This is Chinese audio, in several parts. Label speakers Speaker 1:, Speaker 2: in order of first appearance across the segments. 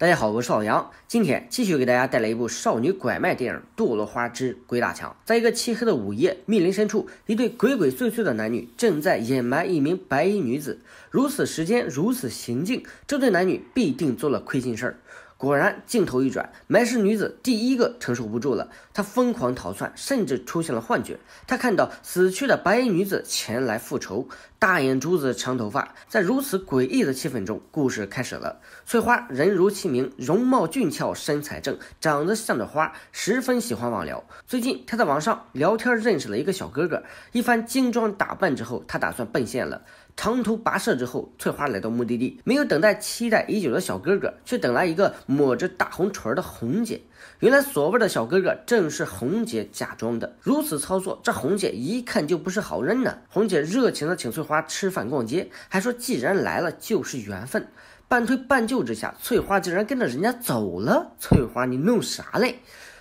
Speaker 1: 大家好，我是老杨，今天继续给大家带来一部少女拐卖电影《堕落花之鬼打墙》。在一个漆黑的午夜，密林深处，一对鬼鬼祟祟的男女正在掩埋一名白衣女子。如此时间，如此行径，这对男女必定做了亏心事儿。果然，镜头一转，埋尸女子第一个承受不住了，她疯狂逃窜，甚至出现了幻觉。她看到死去的白衣女子前来复仇，大眼珠子，长头发，在如此诡异的气氛中，故事开始了。翠花人如其名，容貌俊俏，身材正，长得像朵花，十分喜欢网聊。最近，她在网上聊天认识了一个小哥哥，一番精装打扮之后，他打算奔现了。长途跋涉之后，翠花来到目的地，没有等待期待已久的小哥哥，却等来一个抹着大红唇的红姐。原来所谓的小哥哥，正是红姐假装的。如此操作，这红姐一看就不是好人呢。红姐热情的请翠花吃饭、逛街，还说既然来了就是缘分。半推半就之下，翠花竟然跟着人家走了。翠花，你弄啥嘞？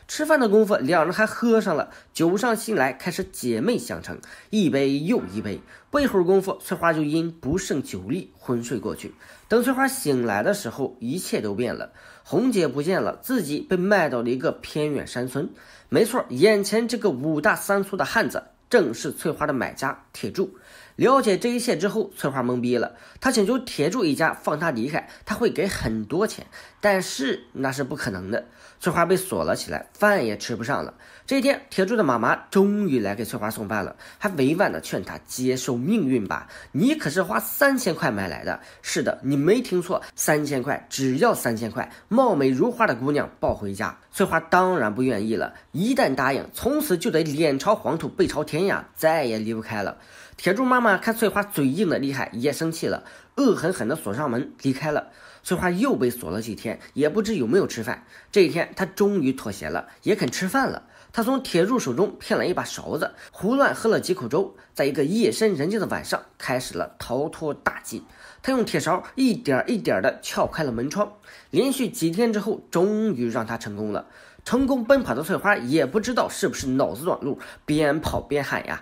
Speaker 1: 吃饭的功夫，两人还喝上了，酒上心来，开始姐妹相称，一杯又一杯。不一会儿功夫，翠花就因不胜酒力昏睡过去。等翠花醒来的时候，一切都变了，红姐不见了，自己被卖到了一个偏远山村。没错，眼前这个五大三粗的汉子，正是翠花的买家铁柱。了解这一切之后，翠花懵逼了。她请求铁柱一家放她离开，她会给很多钱，但是那是不可能的。翠花被锁了起来，饭也吃不上了。这天，铁柱的妈妈终于来给翠花送饭了，还委婉的劝她接受命运吧，你可是花三千块买来的。是的，你没听错，三千块，只要三千块，貌美如花的姑娘抱回家。翠花当然不愿意了，一旦答应，从此就得脸朝黄土背朝天呀，再也离不开了。铁柱妈妈看翠花嘴硬的厉害，也生气了，恶狠狠地锁上门离开了。翠花又被锁了几天，也不知有没有吃饭。这一天，她终于妥协了，也肯吃饭了。她从铁柱手中骗了一把勺子，胡乱喝了几口粥。在一个夜深人静的晚上，开始了逃脱大计。她用铁勺一点一点地撬开了门窗。连续几天之后，终于让她成功了。成功奔跑的翠花也不知道是不是脑子短路，边跑边喊呀。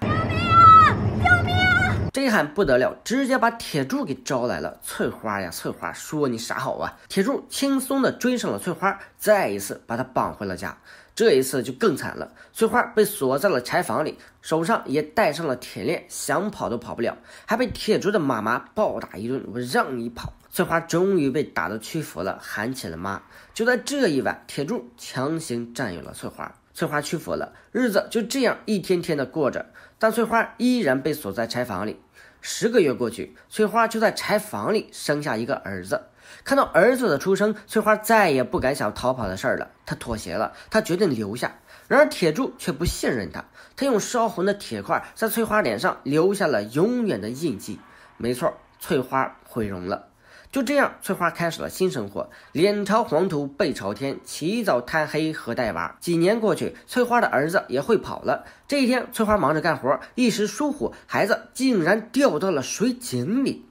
Speaker 1: 这一喊不得了，直接把铁柱给招来了。翠花呀，翠花说你啥好啊？铁柱轻松的追上了翠花，再一次把她绑回了家。这一次就更惨了，翠花被锁在了柴房里，手上也戴上了铁链，想跑都跑不了，还被铁柱的妈妈暴打一顿。我让你跑！翠花终于被打得屈服了，喊起了妈。就在这一晚，铁柱强行占有了翠花，翠花屈服了，日子就这样一天天的过着。但翠花依然被锁在柴房里。十个月过去，翠花就在柴房里生下一个儿子。看到儿子的出生，翠花再也不敢想逃跑的事儿了。她妥协了，她决定留下。然而铁柱却不信任她，他用烧红的铁块在翠花脸上留下了永远的印记。没错，翠花毁容了。就这样，翠花开始了新生活，脸朝黄土背朝天，起早贪黑和带娃。几年过去，翠花的儿子也会跑了。这一天，翠花忙着干活，一时疏忽，孩子竟然掉到了水井里。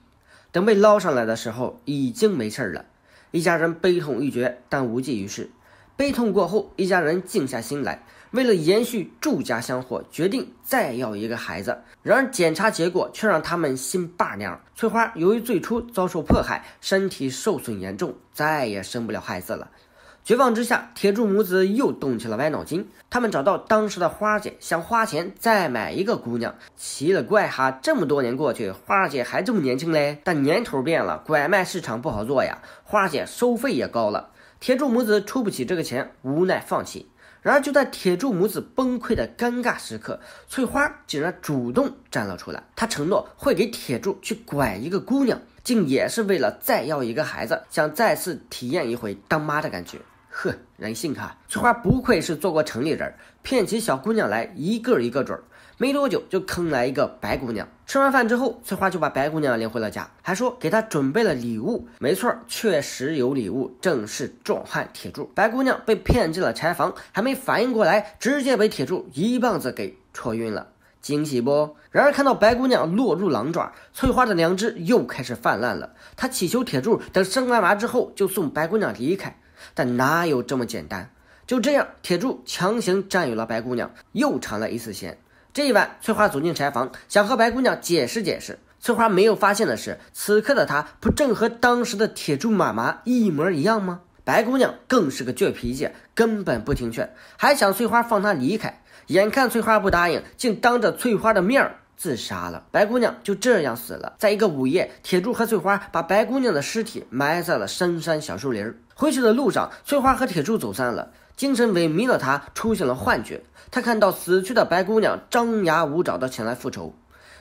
Speaker 1: 等被捞上来的时候，已经没事了。一家人悲痛欲绝，但无济于事。悲痛过后，一家人静下心来，为了延续祝家香火，决定再要一个孩子。然而检查结果却让他们心拔凉。翠花由于最初遭受迫害，身体受损严重，再也生不了孩子了。绝望之下，铁柱母子又动起了歪脑筋。他们找到当时的花姐，想花钱再买一个姑娘。奇了怪哈，这么多年过去，花姐还这么年轻嘞。但年头变了，拐卖市场不好做呀，花姐收费也高了。铁柱母子出不起这个钱，无奈放弃。然而就在铁柱母子崩溃的尴尬时刻，翠花竟然主动站了出来。她承诺会给铁柱去拐一个姑娘，竟也是为了再要一个孩子，想再次体验一回当妈的感觉。呵，人性哈！翠花不愧是做过城里人，骗起小姑娘来一个一个准儿。没多久就坑来一个白姑娘，吃完饭之后，翠花就把白姑娘领回了家，还说给她准备了礼物。没错，确实有礼物，正是壮汉铁柱。白姑娘被骗进了柴房，还没反应过来，直接被铁柱一棒子给戳晕了。惊喜不？然而看到白姑娘落入狼爪，翠花的良知又开始泛滥了。她祈求铁柱等生完娃之后就送白姑娘离开，但哪有这么简单？就这样，铁柱强行占有了白姑娘，又尝了一次鲜。这一晚，翠花走进柴房，想和白姑娘解释解释。翠花没有发现的是，此刻的她不正和当时的铁柱妈妈一模一样吗？白姑娘更是个倔脾气，根本不听劝，还想翠花放她离开。眼看翠花不答应，竟当着翠花的面儿自杀了。白姑娘就这样死了。在一个午夜，铁柱和翠花把白姑娘的尸体埋在了深山小树林。回去的路上，翠花和铁柱走散了。精神萎靡的他出现了幻觉，他看到死去的白姑娘张牙舞爪的前来复仇。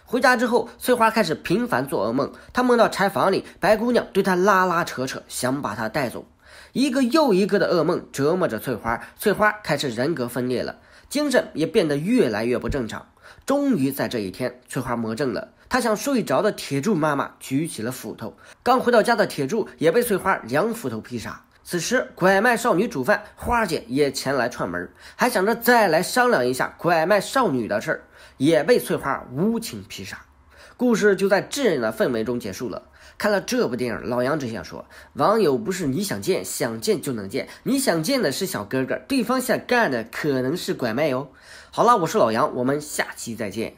Speaker 1: 回家之后，翠花开始频繁做噩梦，她梦到柴房里白姑娘对她拉拉扯扯，想把她带走。一个又一个的噩梦折磨着翠花，翠花开始人格分裂了，精神也变得越来越不正常。终于在这一天，翠花魔怔了，她向睡着的铁柱妈妈举起了斧头。刚回到家的铁柱也被翠花两斧头劈杀。此时，拐卖少女主犯花姐也前来串门，还想着再来商量一下拐卖少女的事儿，也被翠花无情劈杀。故事就在这样的氛围中结束了。看了这部电影，老杨只想说：网友不是你想见想见就能见，你想见的是小哥哥，对方想干的可能是拐卖哟。好了，我是老杨，我们下期再见。